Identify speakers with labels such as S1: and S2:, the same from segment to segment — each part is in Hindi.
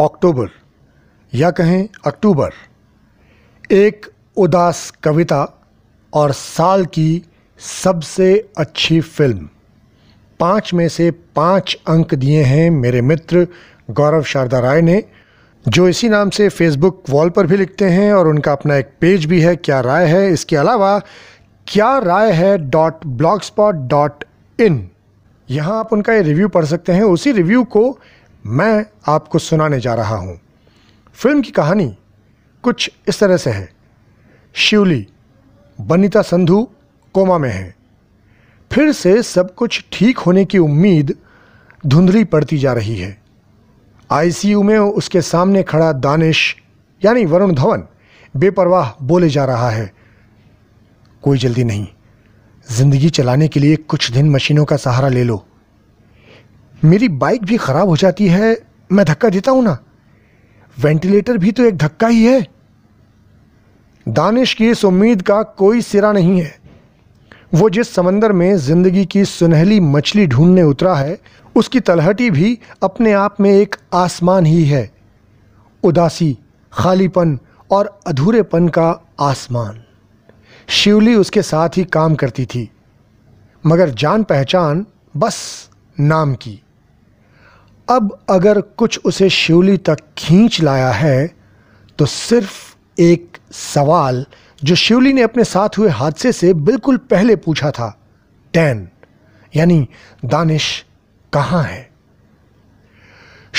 S1: अक्टूबर या कहें अक्टूबर एक उदास कविता और साल की सबसे अच्छी फिल्म पाँच में से पाँच अंक दिए हैं मेरे मित्र गौरव शारदा राय ने जो इसी नाम से फेसबुक वॉल पर भी लिखते हैं और उनका अपना एक पेज भी है क्या राय है इसके अलावा क्या राय है dot blogspot dot in यहाँ आप उनका ये रिव्यू पढ़ सकते हैं उसी रिव्यू को मैं आपको सुनाने जा रहा हूं फिल्म की कहानी कुछ इस तरह से है शिवली बनिता संधु कोमा में है फिर से सब कुछ ठीक होने की उम्मीद धुंधली पड़ती जा रही है आईसीयू में उसके सामने खड़ा दानिश यानी वरुण धवन बेपरवाह बोले जा रहा है कोई जल्दी नहीं जिंदगी चलाने के लिए कुछ दिन मशीनों का सहारा ले लो मेरी बाइक भी ख़राब हो जाती है मैं धक्का देता हूँ ना वेंटिलेटर भी तो एक धक्का ही है दानिश की इस उम्मीद का कोई सिरा नहीं है वो जिस समंदर में ज़िंदगी की सुनहली मछली ढूंढने उतरा है उसकी तलहटी भी अपने आप में एक आसमान ही है उदासी खालीपन और अधूरेपन का आसमान शिवली उसके साथ ही काम करती थी मगर जान पहचान बस नाम की अब अगर कुछ उसे शिवली तक खींच लाया है तो सिर्फ एक सवाल जो शिवली ने अपने साथ हुए हादसे से बिल्कुल पहले पूछा था टैन यानी दानिश कहाँ है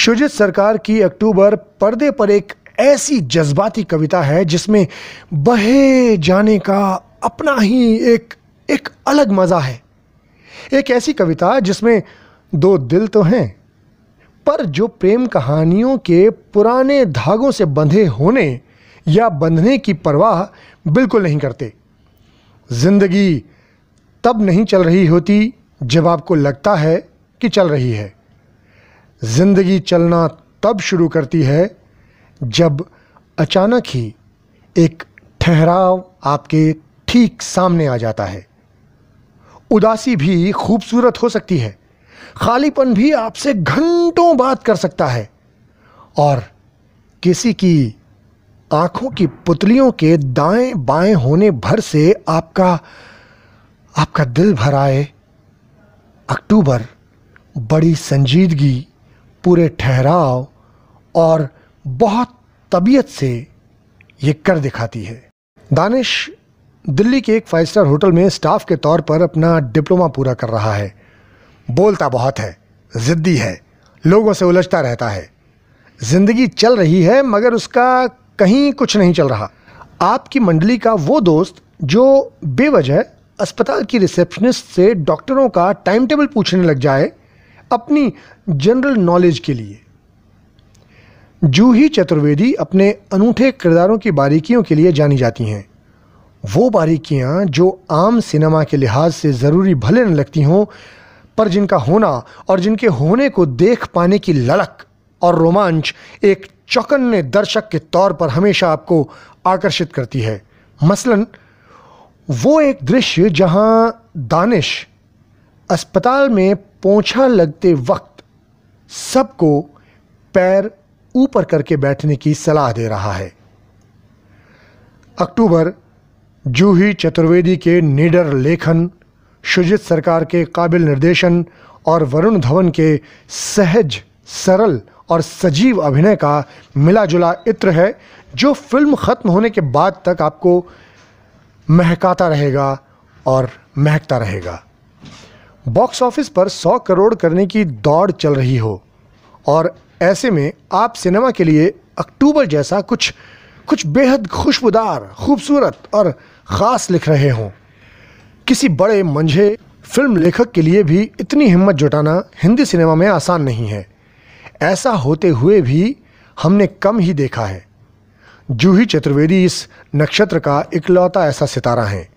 S1: शुजित सरकार की अक्टूबर पर्दे पर एक ऐसी जज्बाती कविता है जिसमें बहे जाने का अपना ही एक एक अलग मज़ा है एक ऐसी कविता जिसमें दो दिल तो हैं पर जो प्रेम कहानियों के पुराने धागों से बंधे होने या बंधने की परवाह बिल्कुल नहीं करते ज़िंदगी तब नहीं चल रही होती जब आपको लगता है कि चल रही है ज़िंदगी चलना तब शुरू करती है जब अचानक ही एक ठहराव आपके ठीक सामने आ जाता है उदासी भी खूबसूरत हो सकती है खालीपन भी आपसे घंटों बात कर सकता है और किसी की आंखों की पुतलियों के दाएं बाएं होने भर से आपका आपका दिल भर आए अक्टूबर बड़ी संजीदगी पूरे ठहराव और बहुत तबीयत से ये कर दिखाती है दानिश दिल्ली के एक फाइव स्टार होटल में स्टाफ के तौर पर अपना डिप्लोमा पूरा कर रहा है बोलता बहुत है ज़िद्दी है लोगों से उलझता रहता है ज़िंदगी चल रही है मगर उसका कहीं कुछ नहीं चल रहा आपकी मंडली का वो दोस्त जो बेवजह अस्पताल की रिसेप्शनिस्ट से डॉक्टरों का टाइम टेबल पूछने लग जाए अपनी जनरल नॉलेज के लिए जूही चतुर्वेदी अपने अनूठे किरदारों की बारीकियों के लिए जानी जाती हैं वो बारीकियां जो आम सिनेमा के लिहाज से ज़रूरी भले न लगती हों पर जिनका होना और जिनके होने को देख पाने की ललक और रोमांच एक चौकन्ने दर्शक के तौर पर हमेशा आपको आकर्षित करती है मसलन वो एक दृश्य जहां दानिश अस्पताल में पोंछा लगते वक्त सबको पैर ऊपर करके बैठने की सलाह दे रहा है अक्टूबर जूही चतुर्वेदी के निडर लेखन शुजित सरकार के काबिल निर्देशन और वरुण धवन के सहज सरल और सजीव अभिनय का मिला जुला इत्र है जो फिल्म ख़त्म होने के बाद तक आपको महकाता रहेगा और महकता रहेगा बॉक्स ऑफिस पर 100 करोड़ करने की दौड़ चल रही हो और ऐसे में आप सिनेमा के लिए अक्टूबर जैसा कुछ कुछ बेहद खुशबुदार खूबसूरत और ख़ास लिख रहे हों किसी बड़े मंझे फिल्म लेखक के लिए भी इतनी हिम्मत जुटाना हिंदी सिनेमा में आसान नहीं है ऐसा होते हुए भी हमने कम ही देखा है जूही चतुर्वेदी इस नक्षत्र का इकलौता ऐसा सितारा है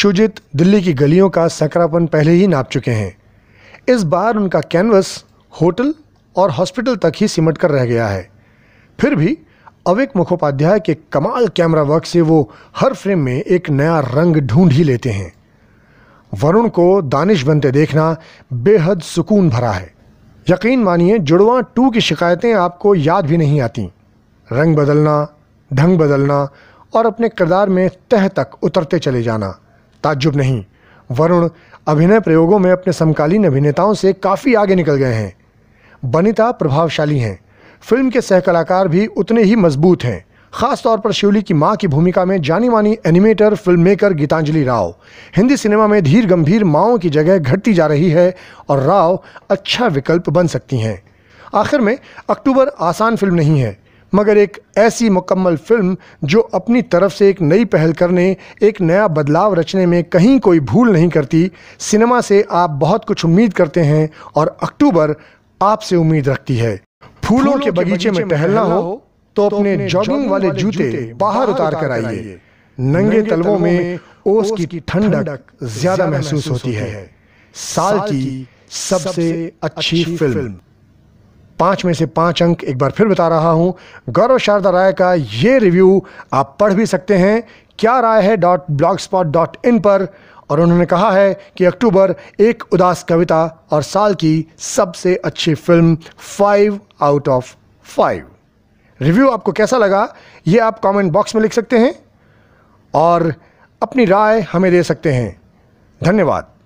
S1: शुजित दिल्ली की गलियों का सकरापन पहले ही नाप चुके हैं इस बार उनका कैनवस होटल और हॉस्पिटल तक ही सिमट कर रह गया है फिर भी अविक मुखोपाध्याय के कमाल कैमरा वर्क से वो हर फ्रेम में एक नया रंग ढूंढ ही लेते हैं वरुण को दानिश बनते देखना बेहद सुकून भरा है यकीन मानिए जुड़वा टू की शिकायतें आपको याद भी नहीं आती रंग बदलना ढंग बदलना और अपने किरदार में तह तक उतरते चले जाना ताज्जुब नहीं वरुण अभिनय प्रयोगों में अपने समकालीन अभिनेताओं से काफ़ी आगे निकल गए हैं बनिता प्रभावशाली हैं फिल्म के सहकलाकार भी उतने ही मजबूत हैं खासतौर पर शिवली की मां की भूमिका में जानी मानी animator film maker Gitanjali Rao Hindi cinema में धीर गंभीर माओ की जगह घटती जा रही है और राव अच्छा विकल्प बन सकती हैं आखिर में अक्टूबर आसान फिल्म नहीं है मगर एक ऐसी मुकम्मल फिल्म जो अपनी तरफ से एक नई पहल करने एक नया बदलाव रचने में कहीं कोई भूल नहीं करती सिनेमा से आप बहुत कुछ उम्मीद करते हैं और अक्टूबर आपसे उम्मीद रखती है फूलों, फूलों के, के बगीचे में टहलना हो तो अपने तो जॉगिंग वाले जूते बाहर उतार कर आइए नंगे तलवों में ओस की ठंडक ज्यादा महसूस होती है साल की सबसे अच्छी फिल्म पांच में से पांच अंक एक बार फिर बता रहा हूं गौरव शारदा राय का ये रिव्यू आप पढ़ भी सकते हैं क्या राय है dot blogspot dot in पर और उन्होंने कहा है कि अक्टूबर एक उदास कविता और साल की सबसे अच्छी film five out of five review आपको कैसा लगा ये आप कमेंट बॉक्स में लिख सकते हैं और अपनी राय हमें दे सकते हैं धन्यवाद